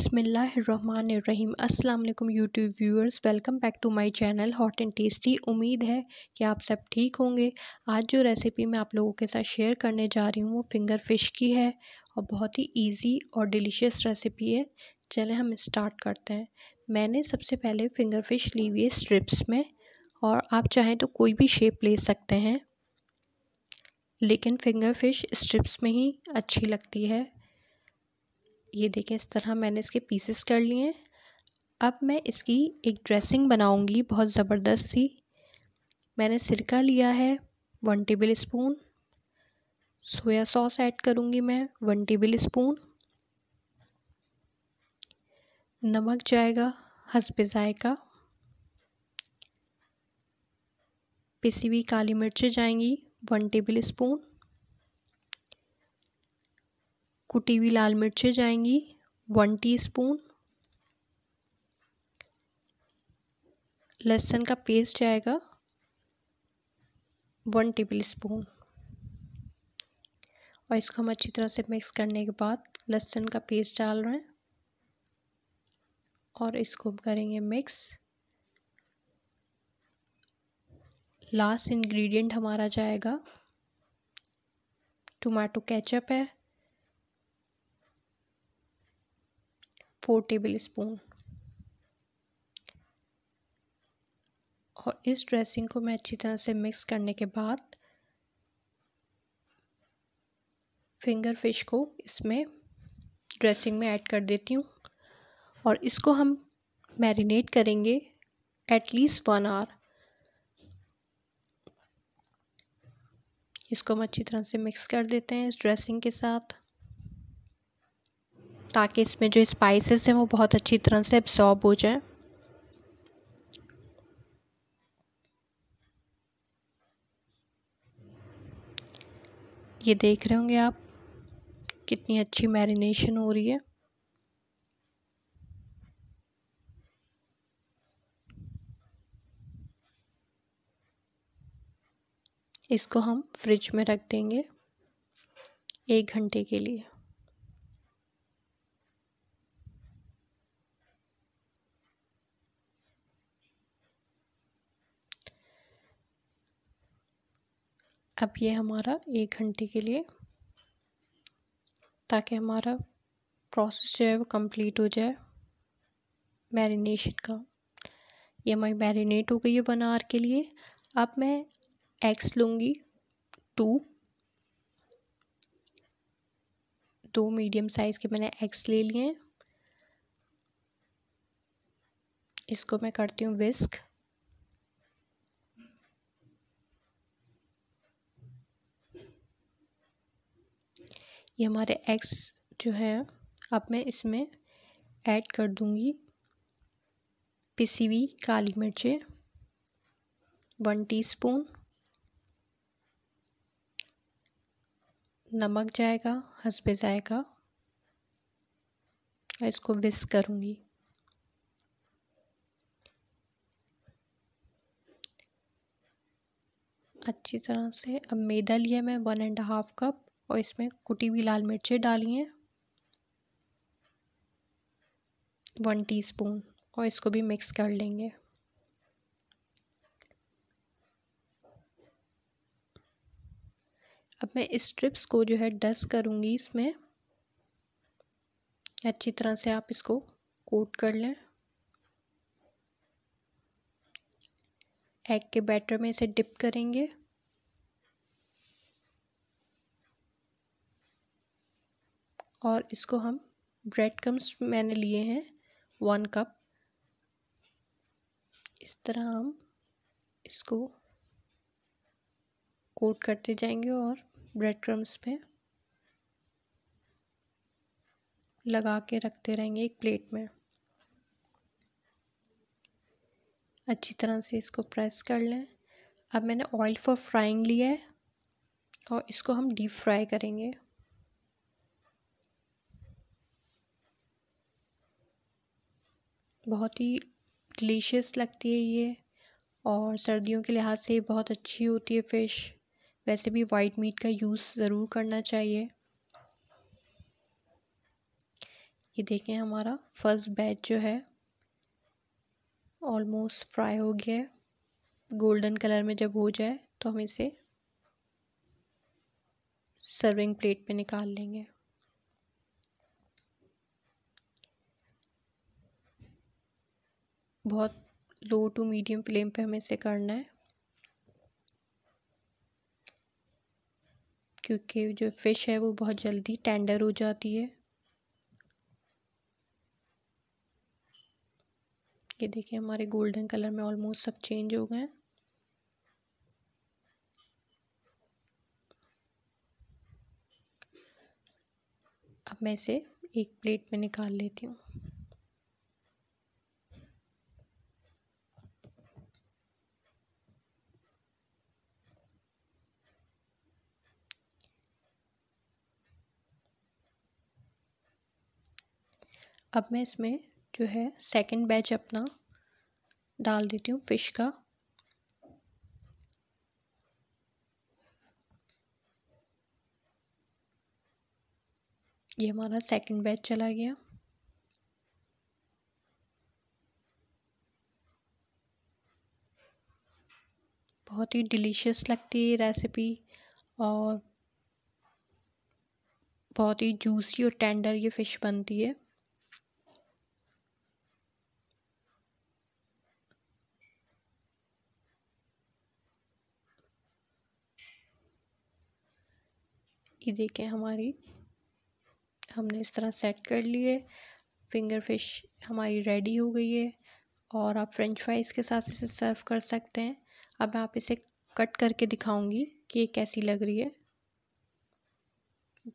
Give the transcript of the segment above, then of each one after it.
अस्सलाम वालेकुम YouTube viewers welcome back to my channel hot and tasty उम्मीद है कि आप सब ठीक होंगे आज जो रेसिपी मैं आप लोगों के साथ शेयर करने जा रही हूँ वो फिंगर फिश की है और बहुत ही इजी और डिलीशियस रेसिपी है चलें हम स्टार्ट करते हैं मैंने सबसे पहले फिंगर फिश ली हुई है स्ट्रिप्स में और आप चाहें तो कोई भी शेप ले सकते हैं लेकिन फिंगर फिश स्ट्रिप्स में ही अच्छी लगती है ये देखें इस तरह मैंने इसके पीसेस कर लिए हैं अब मैं इसकी एक ड्रेसिंग बनाऊंगी बहुत ज़बरदस्त सी मैंने सिरका लिया है one tablespoon soya sauce add करूँगी मैं वन टेबल स्पून नमक जाएगा हंसपे जायका पिसी हुई काली मिर्चें जाएंगी वन टेबल स्पून कुटी हुई लाल मिर्चें जाएंगी वन टीस्पून लहसुन का पेस्ट जाएगा वन टेबल स्पून और इसको हम अच्छी तरह से मिक्स करने के बाद लहसुन का पेस्ट डाल रहे हैं और इसको हम करेंगे मिक्स लास्ट इंग्रेडिएंट हमारा जाएगा टमाटो केचप है फोर टेबल स्पून और इस ड्रेसिंग को मैं अच्छी तरह से मिक्स करने के बाद फिंगर फिश को इसमें ड्रेसिंग में ऐड कर देती हूँ और इसको हम मैरिनेट करेंगे एटलीस्ट वन आवर इसको हम अच्छी तरह से मिक्स कर देते हैं इस ड्रेसिंग के साथ ताकि इसमें जो स्पाइसेस हैं वो बहुत अच्छी तरह से एब्सॉर्ब हो जाए ये देख रहे होंगे आप कितनी अच्छी मैरिनेशन हो रही है इसको हम फ्रिज में रख देंगे एक घंटे के लिए अब ये हमारा एक घंटे के लिए ताकि हमारा प्रोसेस जो है वो कंप्लीट हो जाए मैरिनेशन का ये हमारी मैरिनेट हो गई है वन आवर के लिए अब मैं एग्स लूँगी टू दो मीडियम साइज़ के मैंने एग्स ले लिए हैं इसको मैं करती हूँ विस्क ये हमारे एक्स जो है अब मैं इसमें ऐड कर दूँगी पिसी हुई काली मिर्चें वन टीस्पून नमक जाएगा हंसबे जाएगा और इसको विस करूँगी अच्छी तरह से अब मैदा लिया मैं वन एंड हाफ कप और इसमें कुटी हुई लाल मिर्चें डाली हैं वन टीस्पून और इसको भी मिक्स कर लेंगे अब मैं इस स्ट्रिप्स को जो है डस्ट करूँगी इसमें अच्छी तरह से आप इसको कोट कर लें एग के बैटर में इसे डिप करेंगे और इसको हम ब्रेड क्रम्स मैंने लिए हैं वन कप इस तरह हम इसको कोट करते जाएंगे और ब्रेड क्रम्स पे लगा के रखते रहेंगे एक प्लेट में अच्छी तरह से इसको प्रेस कर लें अब मैंने ऑयल फॉर फ्राइंग लिया है और इसको हम डीप फ्राई करेंगे बहुत ही डिलीशियस लगती है ये और सर्दियों के लिहाज से बहुत अच्छी होती है फ़िश वैसे भी वाइट मीट का यूज़ ज़रूर करना चाहिए ये देखें हमारा फर्स्ट बैच जो है ऑलमोस्ट फ्राई हो गया है गोल्डन कलर में जब हो जाए तो हम इसे सर्विंग प्लेट पे निकाल लेंगे बहुत लो टू मीडियम फ्लेम पे हमें इसे करना है क्योंकि जो फ़िश है वो बहुत जल्दी टेंडर हो जाती है ये देखिए हमारे गोल्डन कलर में ऑलमोस्ट सब चेंज हो गए हैं अब मैं इसे एक प्लेट में निकाल लेती हूँ अब मैं इसमें जो है सेकंड बैच अपना डाल देती हूँ फिश का ये हमारा सेकंड बैच चला गया बहुत ही डिलीशियस लगती है रेसिपी और बहुत ही जूसी और टेंडर ये फ़िश बनती है ये देखें हमारी हमने इस तरह सेट कर लिए फिंगर फिश हमारी रेडी हो गई है और आप फ्रेंच फ्राइज़ के साथ इसे सर्व कर सकते हैं अब मैं आप इसे कट करके दिखाऊंगी कि ये कैसी लग रही है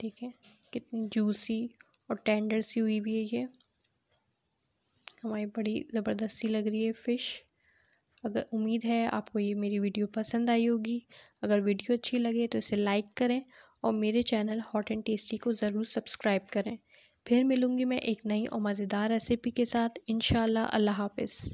देखें कितनी जूसी और टेंडर सी हुई भी है ये हमारी बड़ी ज़बरदस्त सी लग रही है फ़िश अगर उम्मीद है आपको ये मेरी वीडियो पसंद आई होगी अगर वीडियो अच्छी लगे तो इसे लाइक करें और मेरे चैनल हॉट एंड टेस्टी को ज़रूर सब्सक्राइब करें फिर मिलूँगी मैं एक नई और मज़ेदार रेसिपी के साथ इन अल्लाह हाफ़